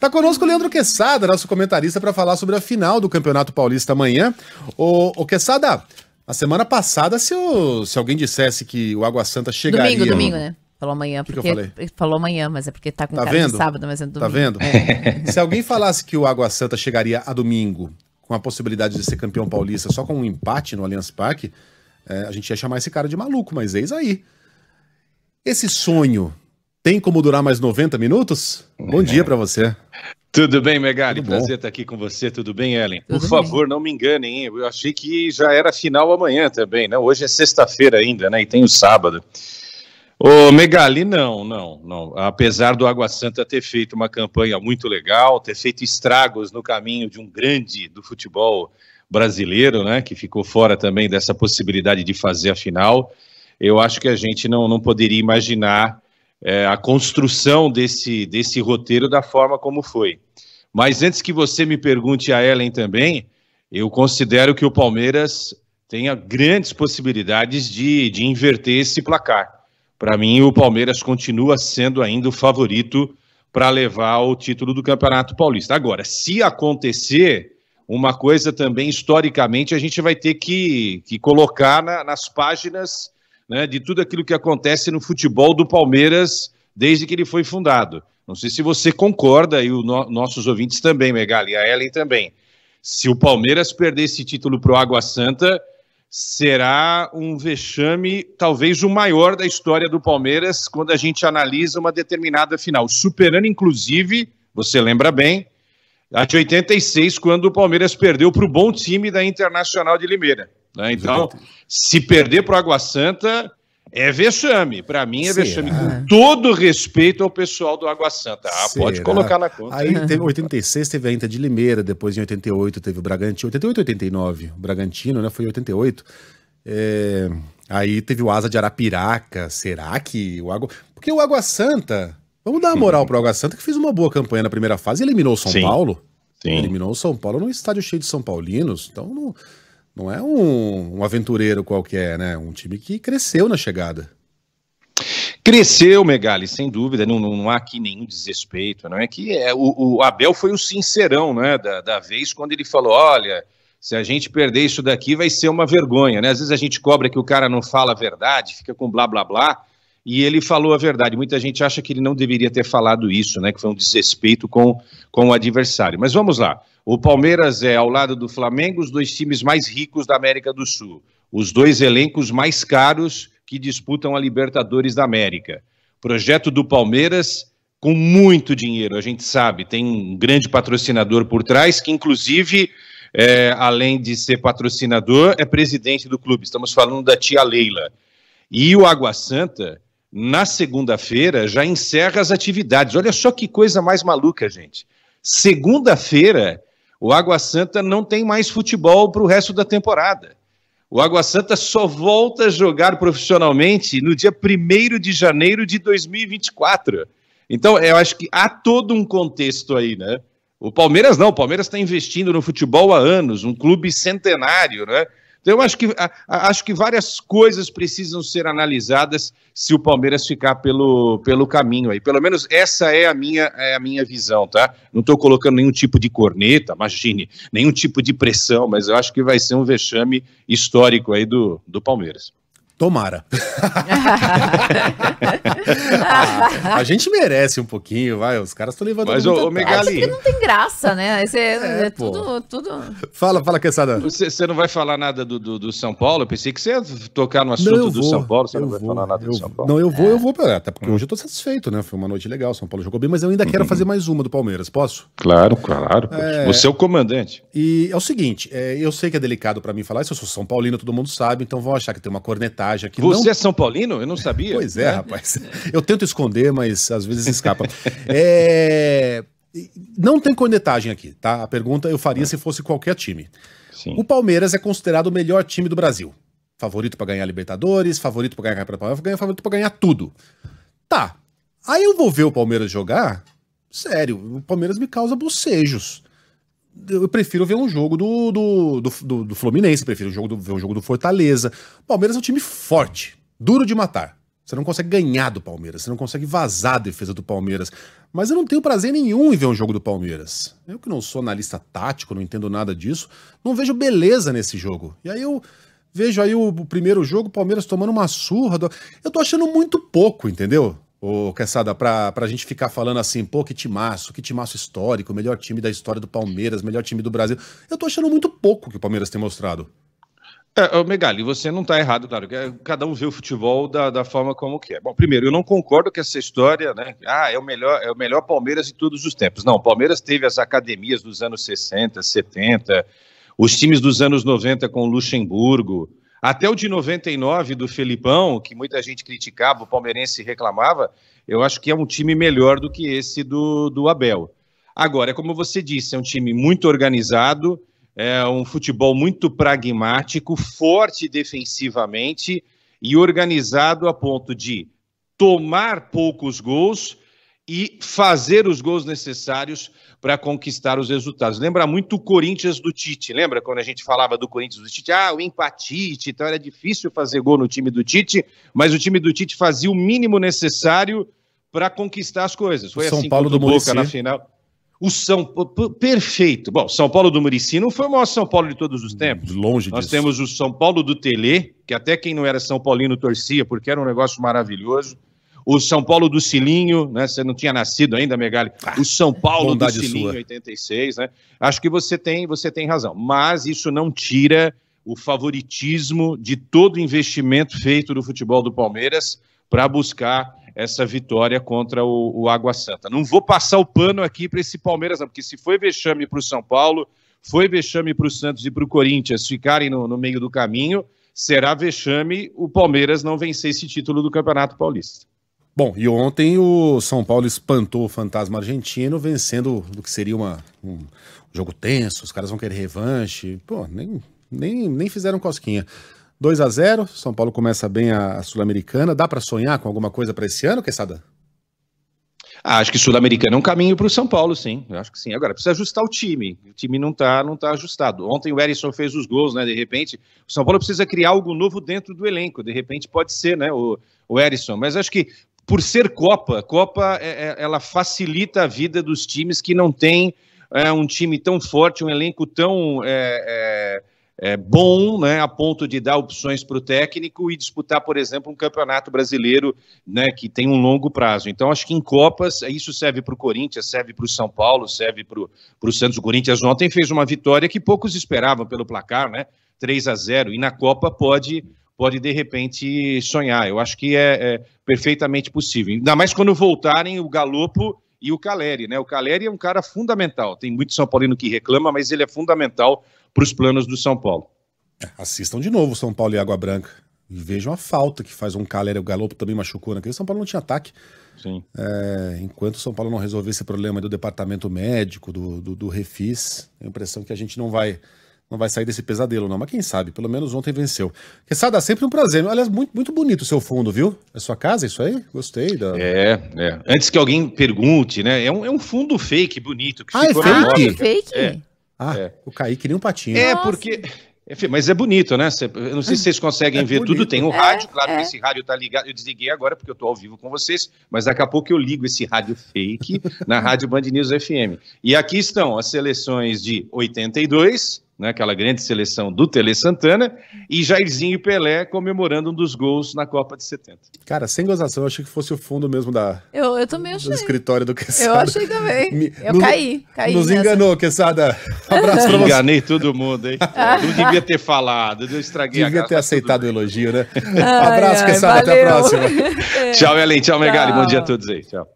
Tá conosco o Leandro Quessada, nosso comentarista, para falar sobre a final do Campeonato Paulista amanhã. Ô, ô Quessada, na semana passada, se, se alguém dissesse que o Água Santa chegaria. Domingo, domingo, né? Falou amanhã, porque. Que eu falei? Falou amanhã, mas é porque tá com tá cara vendo? de sábado, mas é tá domingo. Tá vendo? É. se alguém falasse que o Água Santa chegaria a domingo, com a possibilidade de ser campeão paulista só com um empate no Allianz Parque, é, a gente ia chamar esse cara de maluco, mas eis aí. Esse sonho tem como durar mais 90 minutos? Bom dia para você. Tudo bem, Megali? Tudo Prazer estar aqui com você. Tudo bem, Ellen? Tudo Por favor, não me enganem, hein? Eu achei que já era final amanhã também, né? Hoje é sexta-feira ainda, né? E tem o sábado. Ô, Megali, não, não, não. Apesar do Água Santa ter feito uma campanha muito legal, ter feito estragos no caminho de um grande do futebol brasileiro, né? Que ficou fora também dessa possibilidade de fazer a final. Eu acho que a gente não, não poderia imaginar é, a construção desse, desse roteiro da forma como foi. Mas antes que você me pergunte a Ellen também, eu considero que o Palmeiras tenha grandes possibilidades de, de inverter esse placar. Para mim, o Palmeiras continua sendo ainda o favorito para levar o título do Campeonato Paulista. Agora, se acontecer uma coisa também, historicamente, a gente vai ter que, que colocar na, nas páginas né, de tudo aquilo que acontece no futebol do Palmeiras desde que ele foi fundado. Não sei se você concorda, e os no nossos ouvintes também, Megali, a Ellen também. Se o Palmeiras perder esse título para o Água Santa, será um vexame, talvez o maior da história do Palmeiras, quando a gente analisa uma determinada final. Superando, inclusive, você lembra bem, a de 86, quando o Palmeiras perdeu para o bom time da Internacional de Limeira. Né? Então, se perder para o Água Santa, é vexame. Para mim é Será? vexame. Com é. todo respeito ao pessoal do Água Santa. Ah, pode colocar né? na conta. Aí teve 86, teve a Inter de Limeira, depois em 88 teve o Bragantino. 88, 89. O Bragantino, né? Foi em 88. É... Aí teve o Asa de Arapiraca. Será que o Água. Porque o Água Santa. Vamos dar uma moral para o Água Santa, que fez uma boa campanha na primeira fase e eliminou o São Sim. Paulo. Sim. Eliminou o São Paulo num estádio cheio de São Paulinos. Então não. Não é um, um aventureiro qualquer, né? Um time que cresceu na chegada. Cresceu, Megali, sem dúvida, não, não, não, há aqui nenhum desrespeito, não é que é, o, o, Abel foi o sincerão, né, da, da vez quando ele falou, olha, se a gente perder isso daqui vai ser uma vergonha, né, às vezes a gente cobra que o cara não fala a verdade, fica com blá blá blá, e ele falou a verdade. Muita gente acha que ele não deveria ter falado isso, né? Que foi um desrespeito com, com o adversário. Mas vamos lá. O Palmeiras é, ao lado do Flamengo, os dois times mais ricos da América do Sul. Os dois elencos mais caros que disputam a Libertadores da América. Projeto do Palmeiras com muito dinheiro, a gente sabe. Tem um grande patrocinador por trás, que inclusive. É, além de ser patrocinador, é presidente do clube. Estamos falando da tia Leila. E o Água Santa, na segunda-feira já encerra as atividades. Olha só que coisa mais maluca, gente. Segunda-feira, o Água Santa não tem mais futebol para o resto da temporada. O Água Santa só volta a jogar profissionalmente no dia 1 de janeiro de 2024. Então, eu acho que há todo um contexto aí, né? O Palmeiras não, o Palmeiras está investindo no futebol há anos, um clube centenário, né? Então, eu acho que, acho que várias coisas precisam ser analisadas se o Palmeiras ficar pelo, pelo caminho aí. Pelo menos essa é a minha, é a minha visão, tá? Não estou colocando nenhum tipo de corneta, imagine, nenhum tipo de pressão, mas eu acho que vai ser um vexame histórico aí do, do Palmeiras. Tomara. ah, a gente merece um pouquinho, vai. Os caras estão levando Mas muita... o Megali... É, não tem graça, né? Esse, é, é tudo, tudo... Fala, fala, Quesada. Você, você não vai falar nada do, do, do, São Paulo? Eu pensei que você ia tocar no assunto não, do São Paulo. Você eu não vai vou, falar nada do São Paulo. Não, eu vou, é. eu vou. É, até porque hoje eu estou satisfeito, né? Foi uma noite legal, São Paulo jogou bem. Mas eu ainda quero uhum. fazer mais uma do Palmeiras, posso? Claro, claro. É. Você é o comandante. E é o seguinte, eu sei que é delicado para mim falar isso. Eu sou São Paulino, todo mundo sabe. Então vão achar que tem uma cornetada vantagem aqui. Você não... é São Paulino? Eu não sabia. pois é, é, rapaz. Eu tento esconder, mas às vezes escapa. é... Não tem cornetagem aqui, tá? A pergunta eu faria é. se fosse qualquer time. Sim. O Palmeiras é considerado o melhor time do Brasil. Favorito para ganhar Libertadores, favorito para ganhar Campeonato Palmeiras, favorito para ganhar tudo. Tá. Aí eu vou ver o Palmeiras jogar. Sério, o Palmeiras me causa bocejos eu prefiro ver um jogo do, do, do, do, do Fluminense, prefiro jogo do, ver um jogo do Fortaleza. Palmeiras é um time forte, duro de matar. Você não consegue ganhar do Palmeiras, você não consegue vazar a defesa do Palmeiras. Mas eu não tenho prazer nenhum em ver um jogo do Palmeiras. Eu que não sou analista tático, não entendo nada disso, não vejo beleza nesse jogo. E aí eu vejo aí o, o primeiro jogo, o Palmeiras tomando uma surra. Do... Eu tô achando muito pouco, entendeu? Ô, para pra, pra gente ficar falando assim, pô, que timaço, que timaço histórico, melhor time da história do Palmeiras, melhor time do Brasil. Eu tô achando muito pouco que o Palmeiras tem mostrado. É, Megali, você não está errado, claro. É, cada um vê o futebol da, da forma como quer. É. Bom, primeiro, eu não concordo com essa história, né? Ah, é o melhor, é o melhor Palmeiras de todos os tempos. Não, o Palmeiras teve as academias dos anos 60, 70, os times dos anos 90 com o Luxemburgo, até o de 99 do Felipão, que muita gente criticava, o palmeirense reclamava, eu acho que é um time melhor do que esse do, do Abel. Agora, é como você disse, é um time muito organizado, é um futebol muito pragmático, forte defensivamente e organizado a ponto de tomar poucos gols e fazer os gols necessários para conquistar os resultados. Lembra muito o Corinthians do Tite. Lembra quando a gente falava do Corinthians do Tite? Ah, o empatite, então era difícil fazer gol no time do Tite, mas o time do Tite fazia o mínimo necessário para conquistar as coisas. Foi São assim Paulo do Boca na final. O São perfeito. Bom, São Paulo do Murici não foi o maior São Paulo de todos os tempos. Longe Nós disso. temos o São Paulo do Tele, que até quem não era São Paulino torcia, porque era um negócio maravilhoso o São Paulo do Silinho, né? Você não tinha nascido ainda, Megali. Ah, o São Paulo ah, do Silinho, sua. 86, né? Acho que você tem, você tem razão. Mas isso não tira o favoritismo de todo investimento feito do futebol do Palmeiras para buscar essa vitória contra o, o, Água Santa. Não vou passar o pano aqui para esse Palmeiras, não, porque se foi vexame para o São Paulo, foi vexame para o Santos e para o Corinthians ficarem no, no meio do caminho, será vexame o Palmeiras não vencer esse título do Campeonato Paulista. Bom, e ontem o São Paulo espantou o fantasma argentino, vencendo do que seria uma, um jogo tenso, os caras vão querer revanche. Pô, nem, nem, nem fizeram cosquinha. 2 a 0 São Paulo começa bem a, Sul-Americana. Dá para sonhar com alguma coisa para esse ano, Quesada? Ah, acho que Sul-Americana é um caminho para o São Paulo, sim. Eu acho que sim. Agora, precisa ajustar o time. O time não está não tá ajustado. Ontem o Erisson fez os gols, né? De repente, o São Paulo precisa criar algo novo dentro do elenco. De repente, pode ser, né? O, o Erisson. Mas acho que por ser Copa, Copa é, é, ela facilita a vida dos times que não têm é, um time tão forte, um elenco tão é, é, é bom, né, a ponto de dar opções para o técnico e disputar, por exemplo, um campeonato brasileiro né, que tem um longo prazo. Então, acho que em Copas, isso serve para o Corinthians, serve para o São Paulo, serve para o Santos. O Corinthians ontem fez uma vitória que poucos esperavam pelo placar, né? 3 a 0 e na Copa pode pode de repente sonhar. Eu acho que é, é perfeitamente possível. Ainda mais quando voltarem o Galopo e o Caleri, né? O Caleri é um cara fundamental. Tem muito São Paulino que reclama, mas ele é fundamental para os planos do São Paulo. É, assistam de novo São Paulo e Água Branca. E vejam a falta que faz um Caleri. O Galopo também machucou naquele. Né? São Paulo não tinha ataque. Sim. É, enquanto o São Paulo não resolver esse problema do departamento médico, do, do, do refis, tenho a impressão que a gente não vai não vai sair desse pesadelo, não. Mas quem sabe, pelo menos ontem venceu. Quesada, sempre um prazer. Aliás, muito, muito bonito o seu fundo, viu? É sua casa, isso aí? Gostei. Da... É, é. Antes que alguém pergunte, né? É um, é um fundo fake bonito. Que ah, é fake? Ah, é fake? É. Ah, é. eu caí que nem um patinho. É, Nossa. porque... Mas é bonito, né? Eu não sei se vocês conseguem é ver bonito. tudo. Tem o um rádio, é, claro é. que esse rádio tá ligado. Eu desliguei agora porque eu tô ao vivo com vocês, mas daqui a pouco eu ligo esse rádio fake na Rádio Band News FM. E aqui estão as seleções de 82, né, aquela grande seleção do Tele Santana, e Jairzinho e Pelé comemorando um dos gols na Copa de 70. Cara, sem gozação, eu achei que fosse o fundo mesmo da, eu, eu também achei. do escritório do Quesada. Eu achei também. Me, eu nos, caí, caí. Nos nessa. enganou, Quesada. Abraço pra você. Enganei todo mundo, hein? Ah. Não devia ter falado, eu estraguei devia a Devia ter aceitado o elogio, né? Ai, Abraço, ai, Quesada, valeu. até a próxima. É. Tchau, Ellen, tchau, tchau. Megali, bom dia a todos aí, tchau.